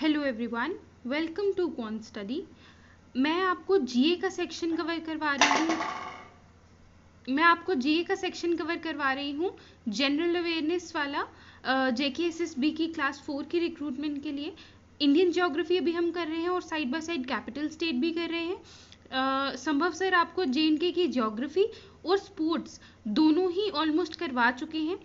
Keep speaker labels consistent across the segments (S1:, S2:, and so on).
S1: Hello everyone welcome to कौन study मैं आपको जीए का सेक्शन कवर करवा रही हूँ मैं आपको जीए का सेक्शन कवर करवा रही हूँ जनरल अवेयरनेस वाला जेके एस एस बी की क्लास फोर की रिक्रूटमेंट के लिए इंडियन ज्योग्राफी अभी हम कर रहे हैं और side by side capital state भी कर रहे हैं संभव सर आपको जे की ज्योग्राफी और स्पोर्ट्स दोनों ही ऑलमोस्ट करवा चुके हैं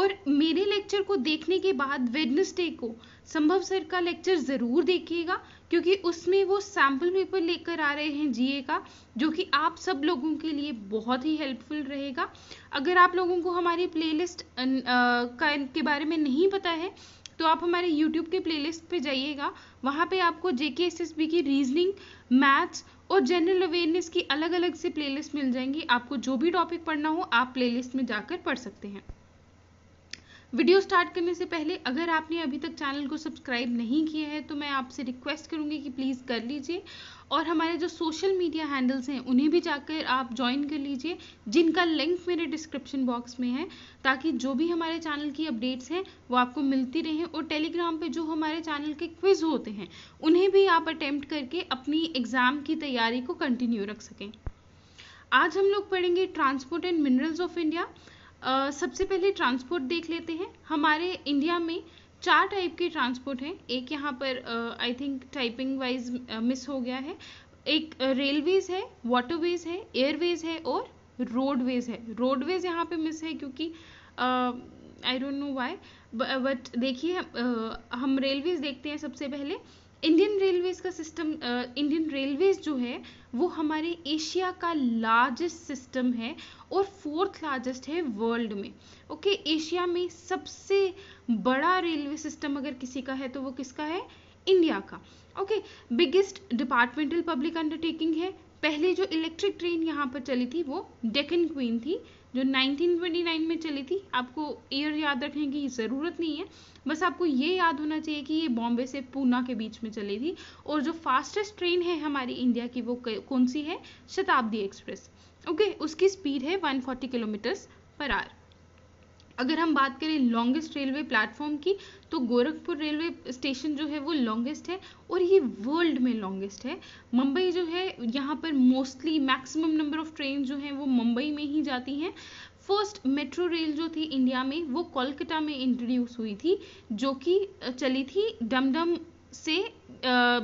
S1: और मेरे लेक्चर को देखने के बाद वेडनेसडे को संभव सर का लेक्चर ज़रूर देखिएगा क्योंकि उसमें वो सैम्पल पेपर लेकर आ रहे हैं जीए का जो कि आप सब लोगों के लिए बहुत ही हेल्पफुल रहेगा अगर आप लोगों को हमारी प्लेलिस्ट के बारे में नहीं पता है तो आप हमारे यूट्यूब के प्लेलिस्ट पे जाइएगा वहाँ पे आपको जेके एसएसबी की रीजनिंग मैथ्स और जनरल अवेयरनेस की अलग अलग से प्लेलिस्ट मिल जाएंगी आपको जो भी टॉपिक पढ़ना हो आप प्लेलिस्ट में जाकर पढ़ सकते हैं वीडियो स्टार्ट करने से पहले अगर आपने अभी तक चैनल को सब्सक्राइब नहीं किया है तो मैं आपसे रिक्वेस्ट करूँगी कि प्लीज़ कर लीजिए और हमारे जो सोशल मीडिया हैंडल्स हैं उन्हें भी जाकर आप ज्वाइन कर लीजिए जिनका लिंक मेरे डिस्क्रिप्शन बॉक्स में है ताकि जो भी हमारे चैनल की अपडेट्स हैं वो आपको मिलती रहें और टेलीग्राम पर जो हमारे चैनल के क्विज़ होते हैं उन्हें भी आप अटैम्प्ट करके अपनी एग्ज़ाम की तैयारी को कंटिन्यू रख सकें आज हम लोग पढ़ेंगे transport and minerals of India सबसे पहले ट्रांसपोर्ट देख लेते हैं हमारे इंडिया में चार टाइप के ट्रांसपोर्ट हैं एक यहाँ पर I think typing wise miss हो गया है एक रेलवेज है वाटरवेज है एयरवेज है और रोडवेज है रोडवेज यहाँ पे मिस है क्योंकि I don't know why but देखिए हम रेलवेज देखते हैं सबसे पहले इंडियन रेलवेज का सिस्टम इंडियन रेलवेज जो है वो हमारे एशिया का लार्जेस्ट सिस्टम है और फोर्थ लार्जेस्ट है वर्ल्ड में ओके okay, एशिया में सबसे बड़ा रेलवे सिस्टम अगर किसी का है तो वो किसका है इंडिया का okay biggest departmental public undertaking है पहले जो इलेक्ट्रिक ट्रेन यहाँ पर चली थी वो डेकन क्वीन थी जो 1929 में चली थी आपको ईयर याद रखने की ज़रूरत नहीं है बस आपको ये याद होना चाहिए कि ये बॉम्बे से पूना के बीच में चली थी और जो फास्टेस्ट ट्रेन है हमारी इंडिया की वो कौन सी है शताब्दी एक्सप्रेस ओके उसकी स्पीड है 140 किलोमीटर्स पर आर अगर हम बात करें लॉन्गेस्ट रेलवे प्लेटफॉर्म की तो गोरखपुर रेलवे स्टेशन जो है वो लॉन्गेस्ट है और ये वर्ल्ड में लॉन्गेस्ट है मुंबई जो है यहाँ पर mostly maximum number of train जो हैं वो मुंबई में ही जाती हैं फर्स्ट मेट्रो रेल जो थी इंडिया में वो कोलकाता में इंट्रोड्यूस हुई थी जो कि चली थी डमडम से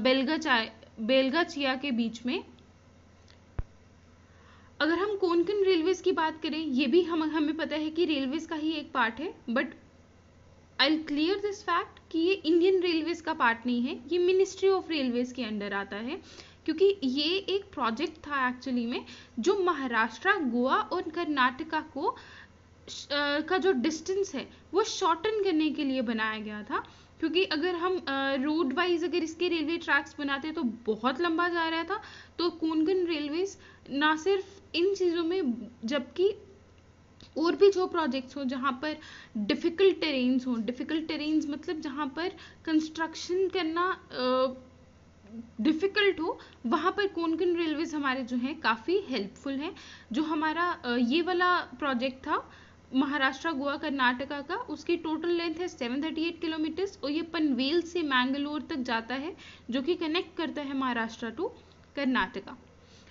S1: बेलगा चिया के बीच में अगर हम कोंकण रेलवेज की बात करें ये भी हम हमें पता है कि रेलवेज का ही एक पार्ट है but I clear this fact कि ये इंडियन रेलवेज का पार्ट नहीं है ये मिनिस्ट्री ऑफ रेलवेज के अंडर आता है क्योंकि ये एक प्रोजेक्ट था एक्चुअली में जो महाराष्ट्र गोवा और कर्नाटका को का जो डिस्टेंस है वो शॉर्टन करने के लिए बनाया गया था क्योंकि अगर हम रोड वाइज अगर इसके रेलवे ट्रैक्स बनाते तो बहुत लंबा जा रहा था तो कोंकण रेलवेज़ ना सिर्फ इन चीज़ों में जबकि और भी जो प्रोजेक्ट्स मतलब हो जहाँ पर डिफ़िकल्ट टेरेन्स हों डिफ़िकल्ट टेरेन्स मतलब जहाँ पर कंस्ट्रक्शन करना डिफ़िकल्ट हो वहाँ पर कौन कौन रेलवेज हमारे जो हैं काफ़ी हेल्पफुल हैं जो हमारा ये वाला प्रोजेक्ट था महाराष्ट्र गोवा कर्नाटका का उसकी टोटल लेंथ है 738 किलोमीटर्स और ये पनवेल से मैंगलोर तक जाता है जो कि कनेक्ट करता है महाराष्ट्र टू कर्नाटका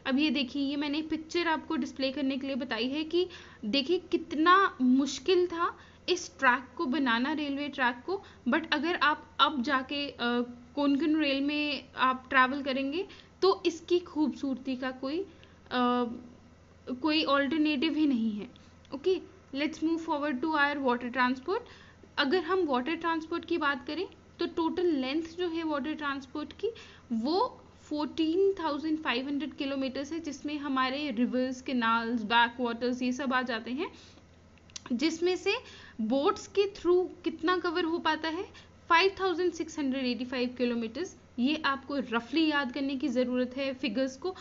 S1: अब ये देखिए ये मैंने पिक्चर आपको डिस्प्ले करने के लिए बताई है कि देखिए कितना मुश्किल था इस ट्रैक को बनाना रेलवे ट्रैक को बट अगर आप अब जाके कोंकण रेल में आप ट्रैवल करेंगे तो इसकी खूबसूरती का कोई आ, कोई ऑल्टरनेटिव ही नहीं है okay let's move forward to air water transport अगर हम वाटर ट्रांसपोर्ट की बात करें तो टोटल लेंथ जो है वाटर ट्रांसपोर्ट की वो 14,500 किलोमीटर्स है जिसमें हमारे रिवर्स केनाल्स बैक वाटर्स ये सब आ जाते हैं जिसमें से बोट्स के थ्रू कितना कवर हो पाता है 5,685 किलोमीटर्स ये आपको रफली याद करने की ज़रूरत है फिगर्स को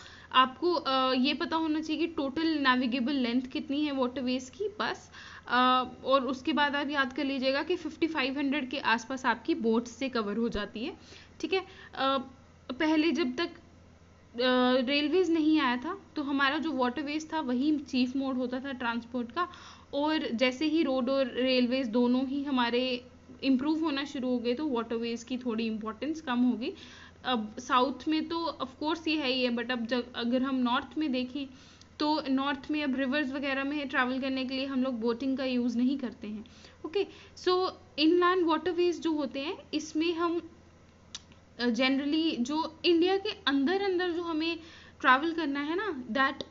S1: आपको आ, ये पता होना चाहिए कि टोटल नेविगेबल लेंथ कितनी है वाटरवेज की बस आ, और उसके बाद आप याद कर लीजिएगा कि 5500 के आसपास आपकी बोट्स से कवर हो जाती है ठीक है पहले जब तक रेलवेज नहीं आया था तो हमारा जो वाटरवेज था वही चीफ मोड होता था ट्रांसपोर्ट का और जैसे ही रोड और रेलवेज दोनों ही हमारे इम्प्रूव होना शुरू हो गए तो वाटरवेज की थोड़ी इम्पोर्टेंस कम होगी अब साउथ में तो ऑफकोर्स ये है ही है बट अब जब अगर हम नॉर्थ में देखें तो नॉर्थ में अब रिवर्स वगैरह में ट्रैवल करने के लिए हम लोग बोटिंग का यूज़ नहीं करते हैं ओके सो इनलैंड वाटरवेज जो होते हैं इसमें हम जनरली जो इंडिया के अंदर अंदर जो हमें ट्रैवल करना है ना that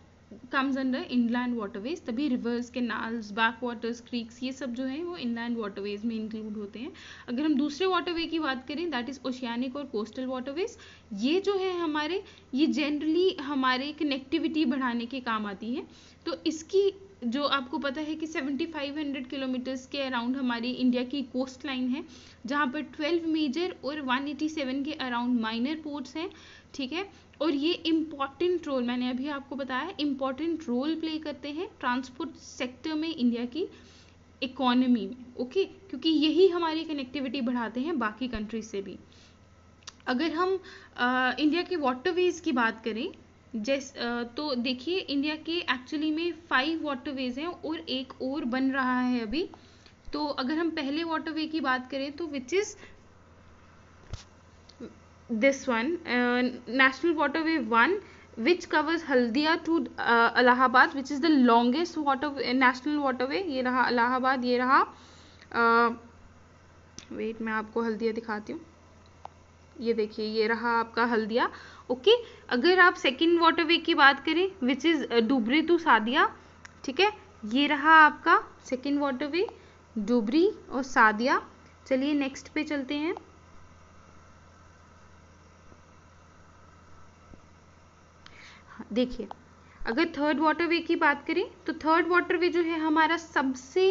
S1: comes under inland waterways तभी rivers canals backwaters creeks ये सब जो है वो इनलैंड वाटरवेज में इंक्लूड होते हैं अगर हम दूसरे वाटरवे की बात करें दैट इज़ ओशियानिक और कोस्टल वाटरवेज ये जो है हमारे ये जनरली हमारे कनेक्टिविटी बढ़ाने के काम आती है तो इसकी जो आपको पता है कि 7500 किलोमीटर्स के अराउंड हमारी इंडिया की कोस्ट लाइन है जहाँ पर 12 मेजर और 187 के अराउंड माइनर पोर्ट्स हैं ठीक है और ये इम्पॉर्टेंट रोल मैंने अभी आपको बताया इम्पॉर्टेंट रोल प्ले करते हैं ट्रांसपोर्ट सेक्टर में इंडिया की इकोनमी में ओके क्योंकि यही हमारी कनेक्टिविटी बढ़ाते हैं बाकी कंट्रीज से भी अगर हम आ, इंडिया के वाटरवेज की बात करें जैस तो देखिए इंडिया के एक्चुअली में फाइव वाटरवेज हैं और एक और बन रहा है अभी तो अगर हम पहले वाटरवे की बात करें तो which is this one national waterway one which covers Haldia to Allahabad which is the longest water national waterway ये रहा अलाहाबाद ये रहा वेट uh, मैं आपको हल्दिया दिखाती हूँ ये देखिए ये रहा आपका हल्दिया ओके अगर आप सेकेंड वाटरवे की बात करें which is Dhubri to Sadiya ठीक है ये रहा आपका सेकेंड वाटरवे डुबरी और सादिया चलिए नेक्स्ट पे चलते हैं हाँ, देखिए अगर थर्ड वाटर वे की बात करें तो थर्ड वाटर वे जो है हमारा सबसे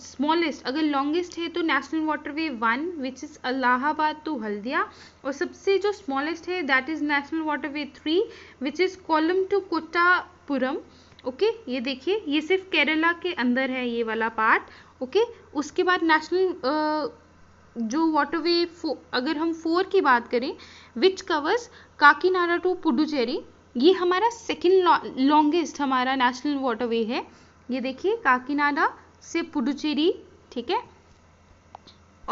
S1: स्मॉलेस्ट uh, अगर लॉन्गेस्ट है तो national waterway one which is Allahabad to Haldia और सबसे जो स्मॉलेस्ट है that is national waterway three which is Kollam to Kottapuram okay ये देखिए ये सिर्फ केरला के अंदर है ये वाला पार्ट ओके okay? उसके बाद नेशनल जो वाटर वे अगर हम फोर की बात करें which covers Kakinada to Puducherry ये हमारा सेकेंड लॉन्गेस्ट हमारा नेशनल वाटरवे है ये देखिए काकीनाडा से पुडुचेरी ठीक है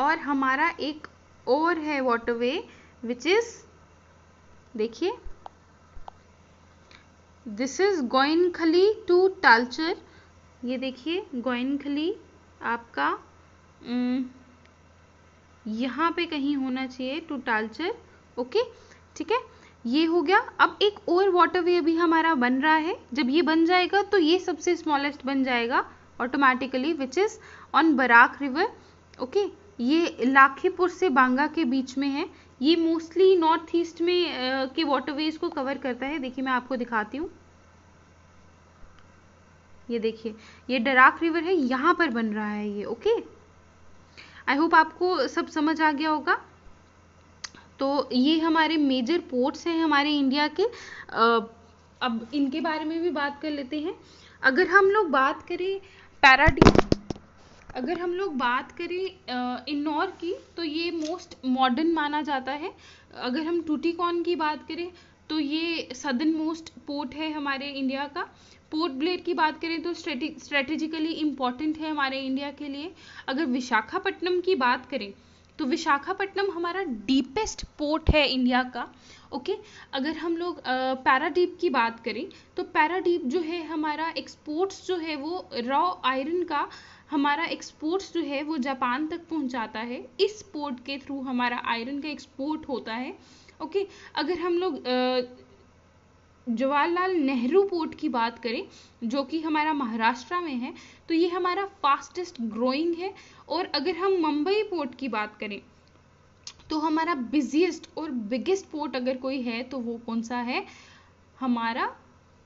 S1: और हमारा एक और है वाटरवे विच इज देखिए this is Geonkhali to Talcher ये देखिए गोइनखली आपका यहाँ पे कहीं होना चाहिए टू टालचर ओके ठीक है ये हो गया अब एक और वाटरवे अभी हमारा बन रहा है जब ये बन जाएगा तो ये सबसे स्मॉलेस्ट बन जाएगा automatically which is on Barak river okay ये लाखीपुर से बांगा के बीच में है ये मोस्टली नॉर्थ ईस्ट में uh, के वाटरवेज को कवर करता है देखिए मैं आपको दिखाती हूँ ये देखिए ये डराक रिवर है यहाँ पर बन रहा है ये ओके आई होप आपको सब समझ आ गया होगा तो ये हमारे मेजर पोर्ट्स हैं हमारे इंडिया के अब इनके बारे में भी बात कर लेते हैं अगर हम लोग बात करें पैराडीप अगर हम लोग बात करें इन्नौर की तो ये मोस्ट मॉडर्न माना जाता है अगर हम टूटीकॉन की बात करें तो ये सदर्न मोस्ट पोर्ट है हमारे इंडिया का पोर्ट ब्लेयर की बात करें तो स्ट्रेटेजिकली इम्पॉर्टेंट है हमारे इंडिया के लिए अगर विशाखापट्टनम की बात करें तो विशाखापट्टनम हमारा डीपेस्ट पोर्ट है इंडिया का ओके अगर हम लोग पैराडीप की बात करें तो पैराडीप जो है हमारा एक्सपोर्ट्स जो है वो रॉ आयरन का हमारा एक्सपोर्ट्स जो है वो जापान तक पहुंचाता है इस पोर्ट के थ्रू हमारा आयरन का एक्सपोर्ट होता है ओके अगर हम लोग जवाहरलाल नेहरू पोर्ट की बात करें जो कि हमारा महाराष्ट्र में है तो ये हमारा फास्टेस्ट ग्रोइंग है और अगर हम मुंबई पोर्ट की बात करें तो हमारा बिजिएस्ट और बिगेस्ट पोर्ट अगर कोई है तो वो कौन सा है हमारा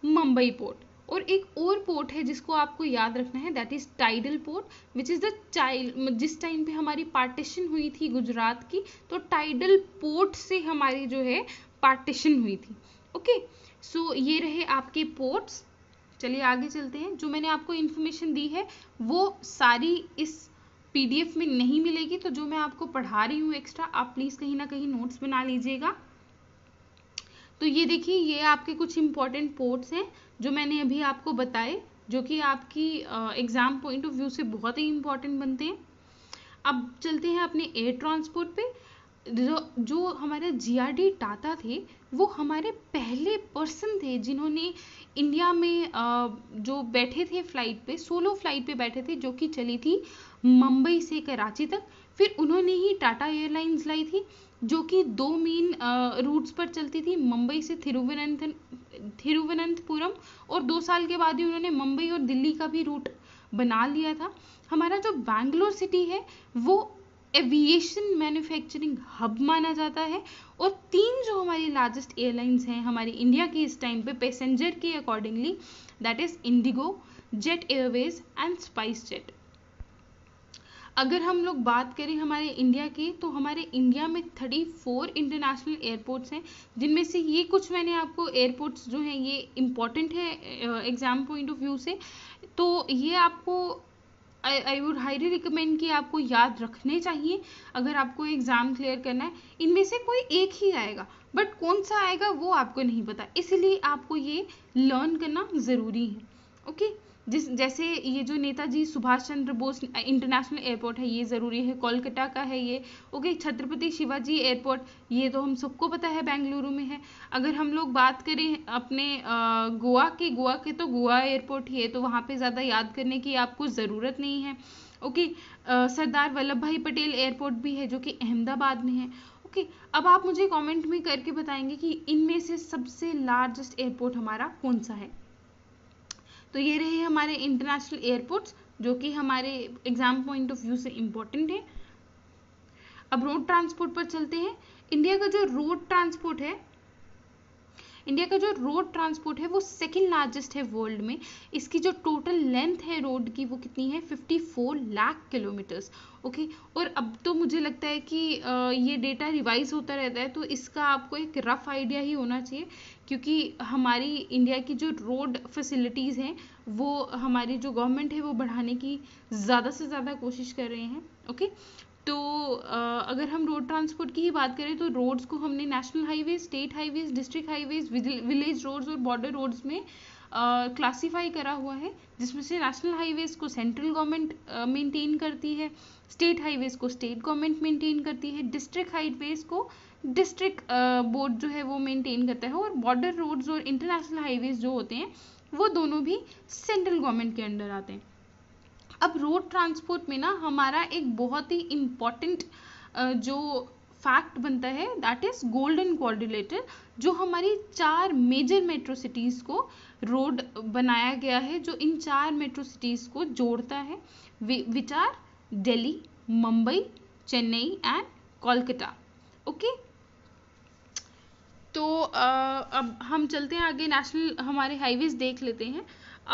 S1: मुंबई पोर्ट और एक और पोर्ट है जिसको आपको याद रखना है that is tidal port which is the child जिस टाइम पे हमारी पार्टीशन हुई थी गुजरात की तो टाइडल पोर्ट से हमारी जो है पार्टीशन हुई थी ओके okay? सो so, ये रहे आपके पोर्ट्स चलिए आगे चलते हैं जो मैंने आपको इन्फॉर्मेशन दी है वो सारी इस पीडीएफ में नहीं मिलेगी तो जो मैं आपको पढ़ा रही हूँ एक्स्ट्रा आप प्लीज़ कहीं ना कहीं नोट्स बना लीजिएगा तो ये देखिए ये आपके कुछ इंपॉर्टेंट पोर्ट्स हैं जो मैंने अभी आपको बताए जो कि आपकी एग्ज़ाम पॉइंट ऑफ व्यू से बहुत ही इंपॉर्टेंट बनते हैं अब चलते हैं अपने एयर ट्रांसपोर्ट पे जो जो हमारे जी आर डी टाटा थे वो हमारे पहले पर्सन थे जिन्होंने इंडिया में जो बैठे थे फ्लाइट पे सोलो फ्लाइट पे बैठे थे जो कि चली थी मुंबई से कराची तक फिर उन्होंने ही टाटा एयरलाइंस लाई थी जो कि दो मेन रूट्स पर चलती थी मुंबई से थिरुवनंत थिरुवनंतपुरम और दो साल के बाद ही उन्होंने मुंबई और दिल्ली का भी रूट बना लिया था हमारा जो बैंगलोर सिटी है वो एविएशन मैन्युफैक्चरिंग हब माना जाता है और तीन जो हमारी लार्जेस्ट एयरलाइंस हैं हमारी इंडिया की इस टाइम पे पैसेंजर के accordingly that is IndiGo Jet Airways and SpiceJet अगर हम लोग बात करें हमारे इंडिया की तो हमारे इंडिया में 34 इंटरनेशनल एयरपोर्ट्स हैं जिनमें से ये कुछ मैंने आपको एयरपोर्ट्स जो हैं ये इम्पोर्टेंट है एग्ज़ाम पॉइंट ऑफ व्यू से तो ये आपको आई वुड हाईली रिकमेंड कि आपको याद रखने चाहिए अगर आपको एग्ज़ाम क्लियर करना है इनमें से कोई एक ही आएगा बट कौन सा आएगा वो आपको नहीं पता इसलिए आपको ये लर्न करना ज़रूरी है ओके okay? जिस जैसे ये जो नेताजी सुभाष चंद्र बोस इंटरनेशनल एयरपोर्ट है ये ज़रूरी है कोलकाता का है ये ओके छत्रपति शिवाजी एयरपोर्ट ये तो हम सबको पता है बेंगलुरु में है अगर हम लोग बात करें अपने गोवा के गोवा के तो गोवा एयरपोर्ट ही है तो वहाँ पे ज़्यादा याद करने की आपको ज़रूरत नहीं है ओके सरदार वल्लभ भाई पटेल एयरपोर्ट भी है जो कि अहमदाबाद में है ओके अब आप मुझे कमेंट में करके बताएंगे कि इनमें से सबसे लार्जेस्ट एयरपोर्ट हमारा कौन सा है तो ये रहे हमारे इंटरनेशनल एयरपोर्ट्स जो कि हमारे एग्जाम पॉइंट ऑफ व्यू से इम्पोर्टेंट है अब रोड ट्रांसपोर्ट पर चलते हैं इंडिया का जो रोड ट्रांसपोर्ट है इंडिया का जो रोड ट्रांसपोर्ट है वो सेकेंड लार्जेस्ट है वर्ल्ड में इसकी जो टोटल लेंथ है रोड की वो कितनी है 54 लाख किलोमीटर्स ओके और अब तो मुझे लगता है कि ये डेटा रिवाइज होता रहता है तो इसका आपको एक रफ़ आइडिया ही होना चाहिए क्योंकि हमारी इंडिया की जो रोड फैसिलिटीज़ हैं वो हमारी जो गवर्नमेंट है वो बढ़ाने की ज़्यादा से ज़्यादा कोशिश कर रहे हैं ओके तो अगर हम रोड ट्रांसपोर्ट की ही बात करें तो रोड्स को हमने national highway state highways district highways village roads और बॉर्डर रोड्स में क्लासीफाई uh, करा हुआ है जिसमें से नेशनल हाईवेज को सेंट्रल गवर्नमेंट मेंटेन करती है स्टेट हाईवेज को स्टेट गवर्नमेंट मेंटेन करती है डिस्ट्रिक्ट हाईवेज को डिस्ट्रिक्ट बोर्ड uh, जो है वो मेंटेन करता है और बॉर्डर रोड्स और इंटरनेशनल हाईवेज जो होते हैं वो दोनों भी सेंट्रल गवर्नमेंट के अंडर आते हैं अब रोड ट्रांसपोर्ट में ना हमारा एक बहुत ही इम्पॉर्टेंट जो फैक्ट बनता है दैट इज गोल्डन कोऑर्डिनेटर जो हमारी चार मेजर मेट्रो सिटीज़ को रोड बनाया गया है जो इन चार मेट्रो सिटीज़ को जोड़ता है which are Delhi Mumbai Chennai and Kolkata okay तो आ, अब हम चलते हैं आगे नेशनल हमारे हाईवेज देख लेते हैं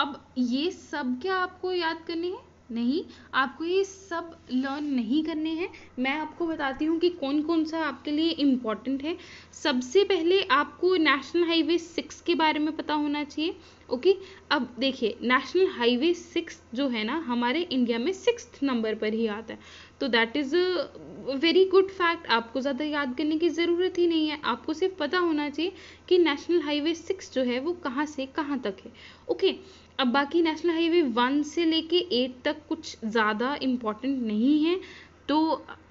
S1: अब ये सब क्या आपको याद करनी है नहीं आपको ये सब लर्न नहीं करने हैं मैं आपको बताती हूँ कि कौन कौन सा आपके लिए इम्पॉर्टेंट है सबसे पहले आपको नेशनल हाईवे सिक्स के बारे में पता होना चाहिए ओके अब देखिए नेशनल हाईवे सिक्स जो है ना हमारे इंडिया में सिक्स नंबर पर ही आता है तो that is very good fact आपको ज़्यादा याद करने की ज़रूरत ही नहीं है आपको सिर्फ पता होना चाहिए कि नेशनल हाईवे सिक्स जो है वो कहाँ से कहाँ तक है ओके okay, अब बाकी नेशनल हाईवे वन से लेके एट तक कुछ ज़्यादा इम्पॉर्टेंट नहीं है तो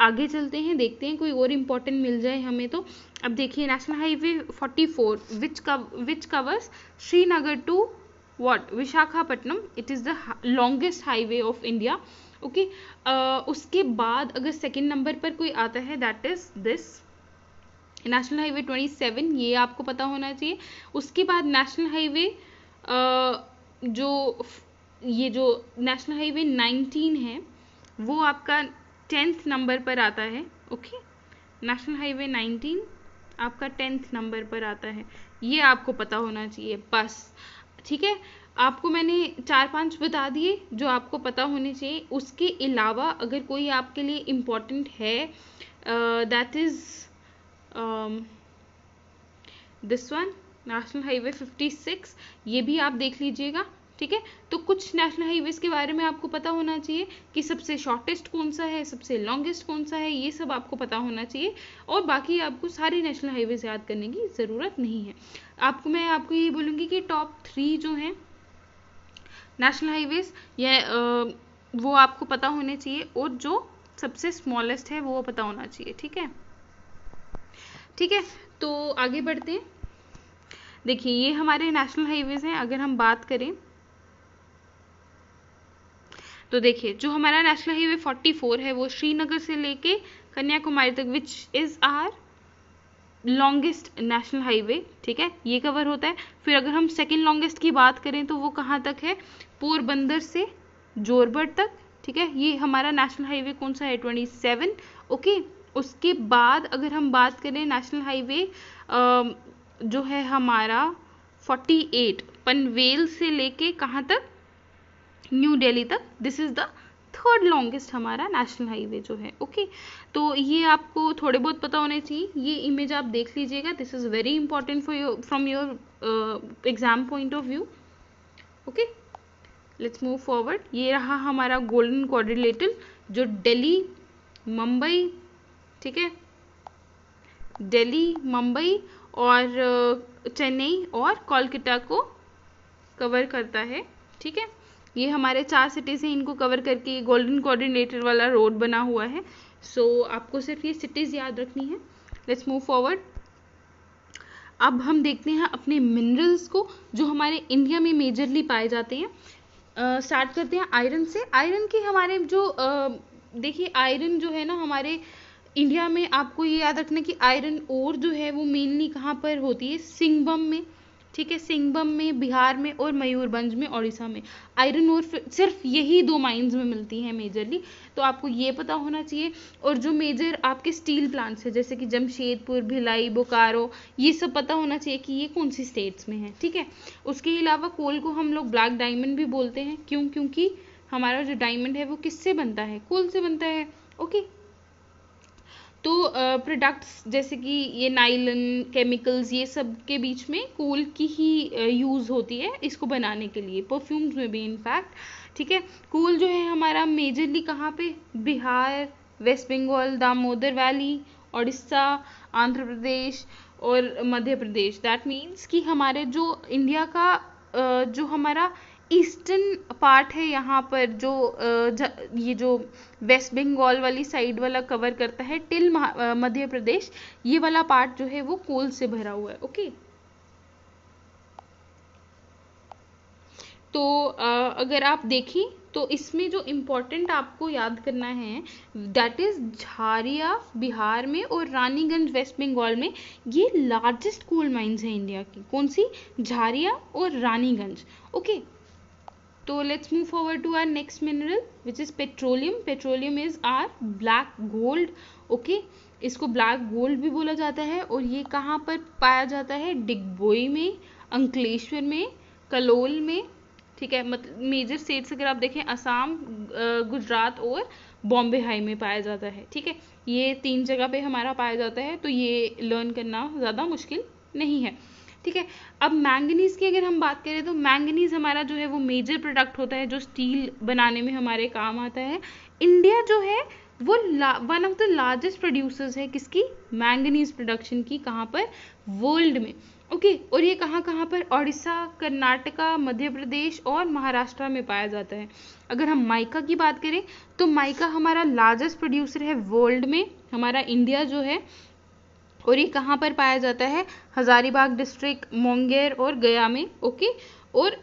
S1: आगे चलते हैं देखते हैं कोई और इम्पोर्टेंट मिल जाए हमें तो अब देखिए नेशनल हाईवे 44 विच कव which covers Srinagar to what Visakhapatnam it is the longest highway of India okay उसके बाद अगर सेकेंड नंबर पर कोई आता है that is this national highway 27 ये आपको पता होना चाहिए उसके बाद नेशनल हाईवे जो ये जो नेशनल हाईवे 19 है वो आपका टेंथ नंबर पर आता है ओके नेशनल हाईवे 19 आपका टेंथ नंबर पर आता है ये आपको पता होना चाहिए बस ठीक है आपको मैंने चार पांच बता दिए जो आपको पता होने चाहिए उसके अलावा अगर कोई आपके लिए इम्पोर्टेंट है that is this one national highway 56 ये भी आप देख लीजिएगा ठीक है तो कुछ नेशनल हाईवेज के बारे में आपको पता होना चाहिए कि सबसे शॉर्टेस्ट कौन सा है सबसे लॉन्गेस्ट कौन सा है ये सब आपको पता होना चाहिए और बाकी आपको सारे नेशनल हाईवेज याद करने की ज़रूरत नहीं है आपको मैं आपको ये बोलूँगी कि टॉप थ्री जो हैं नेशनल हाईवेज या वो आपको पता होने चाहिए और जो सबसे स्मॉलेस्ट है वो पता होना चाहिए ठीक है ठीक है तो आगे बढ़ते हैं देखिए ये हमारे नेशनल हाईवेज हैं अगर हम बात करें तो देखिए जो हमारा नेशनल हाईवे 44 है वो श्रीनगर से लेके कन्याकुमारी तक which is our longest national highway ठीक है ये कवर होता है फिर अगर हम सेकेंड लॉन्गेस्ट की बात करें तो वो कहाँ तक है पोरबंदर से जोरबट तक ठीक है ये हमारा नेशनल हाईवे कौन सा है ट्वेंटी सेवन ओके उसके बाद अगर हम बात करें नेशनल हाईवे जो है हमारा 48 पनवेल से लेके कहाँ तक न्यू दिल्ली तक this is the third longest हमारा नेशनल हाईवे जो है ओके okay? तो ये आपको थोड़े बहुत पता होने चाहिए ये इमेज आप देख लीजिएगा this is very important for your from your exam point of view okay let's move forward ये रहा हमारा गोल्डन कॉर्डिलेटर जो दिल्ली मुंबई ठीक है दिल्ली मुंबई और चेन्नई और कोलकाता को कवर करता है ठीक है ये हमारे चार सिटीज़ हैं इनको कवर करके गोल्डन कोऑर्डिनेटर वाला रोड बना हुआ है सो so, आपको सिर्फ ये सिटीज़ याद रखनी है लेट्स मूव फॉरवर्ड अब हम देखते हैं अपने मिनरल्स को जो हमारे इंडिया में मेजरली पाए जाते हैं स्टार्ट करते हैं आयरन से आयरन की हमारे जो देखिए आयरन जो है ना हमारे uh, इंडिया में आपको ये याद रखना कि आयरन ओर जो है वो मेनली कहाँ पर होती है सिंगबम में ठीक है सिंगबम में बिहार में और मयूरभंज में उड़ीसा में आयरन ओर सिर्फ यही दो माइंस में मिलती हैं मेजरली तो आपको ये पता होना चाहिए और जो मेजर आपके स्टील प्लांट्स हैं जैसे कि जमशेदपुर भिलाई बोकारो ये सब पता होना चाहिए कि ये कौन सी स्टेट्स में है ठीक है उसके अलावा कोल को हम लोग ब्लैक डायमंड भी बोलते हैं क्यों क्योंकि हमारा जो डायमंड है वो किससे बनता है कोल से बनता है ओके तो प्रोडक्ट्स जैसे कि ये नाइलन केमिकल्स ये सब के बीच में कोल की ही यूज़ होती है इसको बनाने के लिए परफ्यूम्स में भी इनफैक्ट ठीक है कोल जो है हमारा मेजरली कहाँ पे बिहार वेस्ट बंगाल दामोदर वैली उड़ीसा आंध्र प्रदेश और मध्य प्रदेश दैट मीन्स कि हमारे जो इंडिया का जो हमारा ईस्टर्न पार्ट है यहाँ पर जो ये जो वेस्ट बंगाल वाली साइड वाला कवर करता है टिल मध्य प्रदेश ये वाला पार्ट जो है वो कोल से भरा हुआ है ओके तो अगर आप देखें तो इसमें जो इम्पोर्टेंट आपको याद करना है दैट इज झारिया बिहार में और रानीगंज वेस्ट बंगाल में ये लार्जेस्ट कोल माइंस है इंडिया की कौन सी झारिया और रानीगंज ओके okay. तो let's move forward to our next mineral which is petroleum petroleum is our black gold okay इसको ब्लैक गोल्ड भी बोला जाता है और ये कहाँ पर पाया जाता है डिगबोई में अंकलेश्वर में कलोल में ठीक है मतलब मेजर स्टेट्स अगर आप देखें असम गुजरात और बॉम्बे हाई में पाया जाता है ठीक है ये तीन जगह पे हमारा पाया जाता है तो ये लर्न करना ज़्यादा मुश्किल नहीं है ठीक है अब मैंगनीज की अगर हम बात करें तो मैंगनीज हमारा जो है वो मेजर प्रोडक्ट होता है जो स्टील बनाने में हमारे काम आता है इंडिया जो है वो one of the largest producers है किसकी मैंगनीज प्रोडक्शन की कहाँ पर वर्ल्ड में ओके okay, और ये कहाँ कहाँ पर ओडिशा कर्नाटका मध्य प्रदेश और महाराष्ट्र में पाया जाता है अगर हम माइका की बात करें तो माइका हमारा लार्जेस्ट प्रोड्यूसर है वर्ल्ड में हमारा इंडिया जो है और ये कहाँ पर पाया जाता है हजारीबाग डिस्ट्रिक्ट मोंगेर और गया में ओके और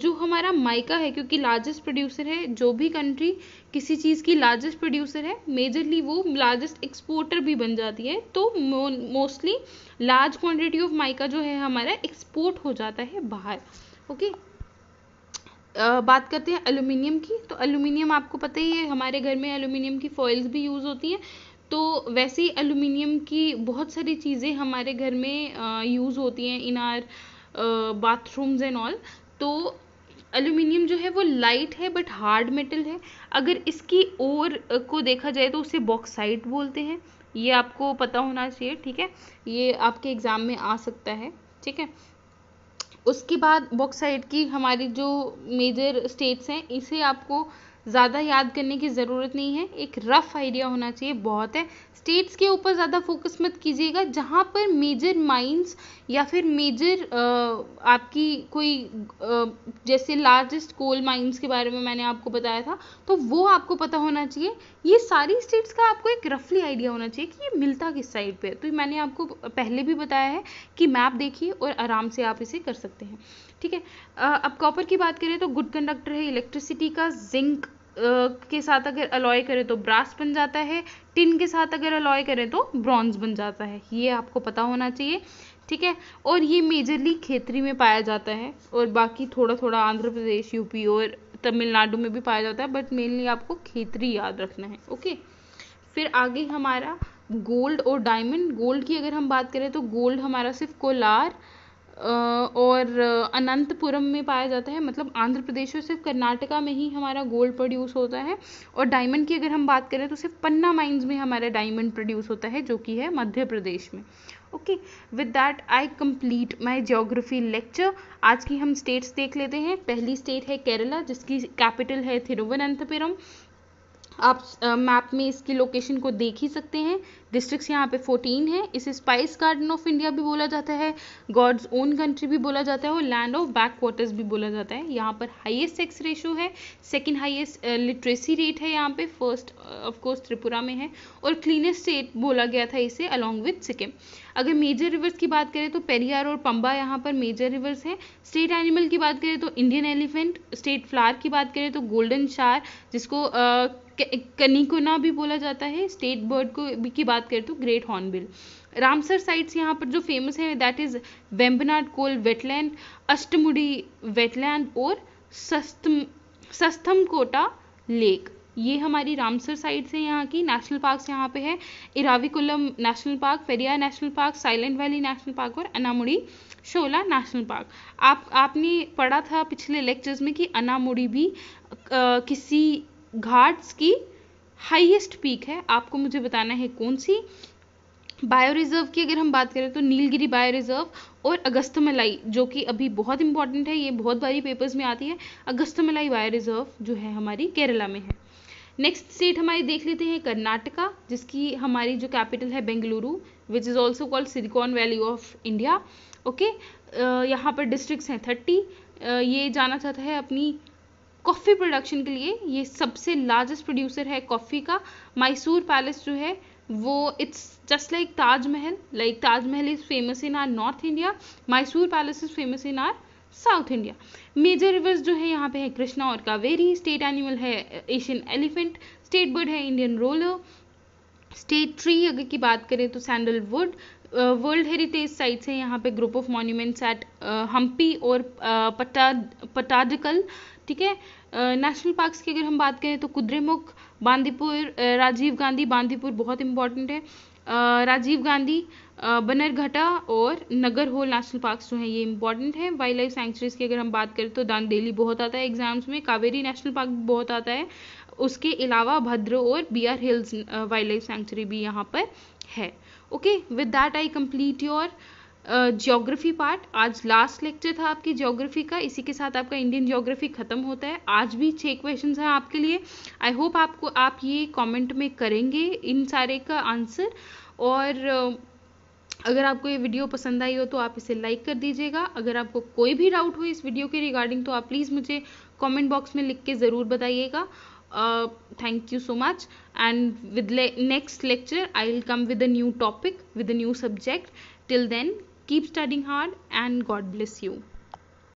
S1: जो हमारा माइका है क्योंकि लार्जेस्ट प्रोड्यूसर है जो भी कंट्री किसी चीज़ की लार्जेस्ट प्रोड्यूसर है मेजरली वो लार्जेस्ट एक्सपोर्टर भी बन जाती है तो mostly large quantity of mica जो है हमारा एक्सपोर्ट हो जाता है बाहर ओके बात करते हैं एलुमिनियम की तो एलुमिनियम आपको पता ही है हमारे घर में एलुमिनियम की फॉइल्स भी यूज़ होती हैं तो वैसे ही एलुमिनियम की बहुत सारी चीज़ें हमारे घर में यूज़ होती हैं in our bathrooms and all तो एल्यूमिनियम जो है वो लाइट है बट हार्ड मेटल है अगर इसकी ओर को देखा जाए तो उसे बॉक्साइट बोलते हैं ये आपको पता होना चाहिए ठीक है ये आपके एग्ज़ाम में आ सकता है ठीक है उसके बाद बॉक्साइट की हमारी जो मेजर स्टेट्स हैं इसे आपको ज़्यादा याद करने की ज़रूरत नहीं है एक रफ आइडिया होना चाहिए बहुत है स्टेट्स के ऊपर ज़्यादा फोकस मत कीजिएगा जहाँ पर मेजर माइंस या फिर मेजर आपकी कोई आ, जैसे लार्जेस्ट कोल माइंस के बारे में मैंने आपको बताया था तो वो आपको पता होना चाहिए ये सारी स्टेट्स का आपको एक रफली आइडिया होना चाहिए कि ये मिलता किस साइड पर तो मैंने आपको पहले भी बताया है कि मैप देखिए और आराम से आप इसे कर सकते हैं ठीक है अब कॉपर की बात करें तो गुड कंडक्टर है इलेक्ट्रिसिटी का जिंक के साथ अगर अलॉय करें तो ब्रास बन जाता है टिन के साथ अगर अलॉय करें तो ब्रॉन्ज बन जाता है ये आपको पता होना चाहिए ठीक है और ये मेजरली खेतरी में पाया जाता है और बाकी थोड़ा थोड़ा आंध्र प्रदेश यूपी और तमिलनाडु में भी पाया जाता है बट मेनली आपको खेतरी याद रखना है ओके फिर आगे हमारा गोल्ड और डायमंड गोल्ड की अगर हम बात करें तो गोल्ड हमारा सिर्फ कोलार और अनंतपुरम में पाया जाता है मतलब आंध्र प्रदेश और सिर्फ कर्नाटका में ही हमारा गोल्ड प्रोड्यूस होता है और डायमंड की अगर हम बात करें तो सिर्फ पन्ना माइंस में हमारा डायमंड प्रोड्यूस होता है जो कि है मध्य प्रदेश में okay with that I complete my geography lecture आज की हम स्टेट्स देख लेते हैं पहली स्टेट है केरला जिसकी कैपिटल है थिरुवनंतपुरम आप मैप में इसकी लोकेशन को देख ही सकते हैं डिस्ट्रिक्ट्स यहाँ पे 14 है इसे स्पाइस गार्डन ऑफ इंडिया भी बोला जाता है गॉड्स ओन कंट्री भी बोला जाता है और लैंड ऑफ बैक वाटर्स भी बोला जाता है यहाँ पर हाईएस्ट सेक्स रेशो है सेकेंड हाईएस्ट लिटरेसी रेट है यहाँ पे फर्स्ट ऑफकोर्स त्रिपुरा में है और क्लीनेस्ट स्टेट बोला गया था इसे अलॉन्ग विथ सिक्किम अगर मेजर रिवर्स की बात करें तो पेरियार और पंबा यहाँ पर मेजर रिवर्स है स्टेट एनिमल की बात करें तो इंडियन एलिफेंट स्टेट फ्लावर की बात करें तो गोल्डन शार जिसको कनिकोना भी बोला जाता है स्टेट बर्ड को की बात करें तो ग्रेट हॉर्नबिल रामसर साइट्स यहाँ पर जो फेमस है that is Vembanad Kol wetland Ashtamudi wetland और सस्तम सस्तम कोटा लेक ये हमारी रामसर साइट्स है यहाँ की नेशनल पार्क्स यहाँ पे है Eravikulam national park Periyar national park silent valley national park और अनामुड़ी शोला नेशनल पार्क आप आपने पढ़ा था पिछले लेक्चर्स में कि अनामुड़ी भी आ, किसी घाट्स की हाईएस्ट पीक है आपको मुझे बताना है कौन सी बायो रिजर्व की अगर हम बात करें तो नीलगिरी बायो रिजर्व और अगस्तमलाई जो कि अभी बहुत इंपॉर्टेंट है ये बहुत बारी पेपर्स में आती है अगस्त मलाई बायो रिजर्व जो है हमारी केरला में है नेक्स्ट स्टेट हमारी देख लेते हैं कर्नाटका जिसकी हमारी जो कैपिटल है Bengaluru which is also called silicon valley of India okay यहाँ पर डिस्ट्रिक्ट हैं थर्टी ये जाना चाहता है अपनी कॉफ़ी प्रोडक्शन के लिए ये सबसे लार्जेस्ट प्रोड्यूसर है कॉफ़ी का मैसूर पैलेस जो है वो it's just like Taj Mahal like Taj Mahal is famous in our north India Mysore palace is famous in our south India major rivers जो है यहाँ पे है कृष्णा और कावेरी स्टेट एनिमल है एशियन एलिफेंट स्टेट बर्ड है इंडियन रोलर स्टेट ट्री अगर की बात करें तो सैंडलवुड वर्ल्ड हेरिटेज साइट्स हैं यहाँ पे group of monuments at Hampi और पटा पटाडकल ठीक है नेशनल पार्क्स की अगर हम बात करें तो कुद्रेमुख बांदीपुर राजीव गांधी बांदीपुर बहुत इंपॉर्टेंट है राजीव गांधी बनरघटा और नगर होल नेशनल पार्क्स जो हैं ये इंपॉर्टेंट हैं वाइल्ड लाइफ सेंचुरीज की अगर हम बात करें तो दानदेली बहुत आता है एग्जाम्स में कावेरी नेशनल पार्क बहुत आता है उसके अलावा भद्र और B R hills wildlife sanctuary भी यहाँ पर है okay with that I complete your geography part आज लास्ट लेक्चर था आपकी ज्योग्राफी का इसी के साथ आपका इंडियन ज्योग्राफी खत्म होता है आज भी छः क्वेश्चन हैं आपके लिए आई होप आपको आप ये कमेंट में करेंगे इन सारे का आंसर और अगर आपको ये वीडियो पसंद आई हो तो आप इसे लाइक कर दीजिएगा अगर आपको कोई भी डाउट हो इस वीडियो के रिगार्डिंग तो आप प्लीज़ मुझे कमेंट बॉक्स में लिख के ज़रूर बताइएगा thank you so much and with next lecture I will come with a new topic with a new subject till then Keep studying hard and God bless you.